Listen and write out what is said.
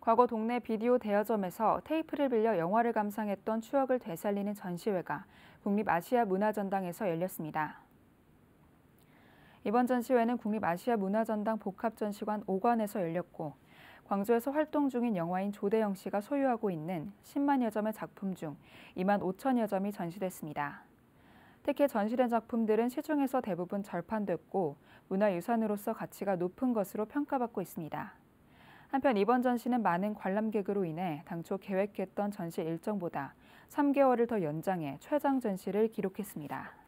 과거 동네 비디오 대여점에서 테이프를 빌려 영화를 감상했던 추억을 되살리는 전시회가 국립아시아문화전당에서 열렸습니다. 이번 전시회는 국립아시아문화전당 복합전시관 5관에서 열렸고 광주에서 활동 중인 영화인 조대영 씨가 소유하고 있는 10만여 점의 작품 중 2만 5천여 점이 전시됐습니다. 특히 전시된 작품들은 시중에서 대부분 절판됐고 문화유산으로서 가치가 높은 것으로 평가받고 있습니다. 한편 이번 전시는 많은 관람객으로 인해 당초 계획했던 전시 일정보다 3개월을 더 연장해 최장 전시를 기록했습니다.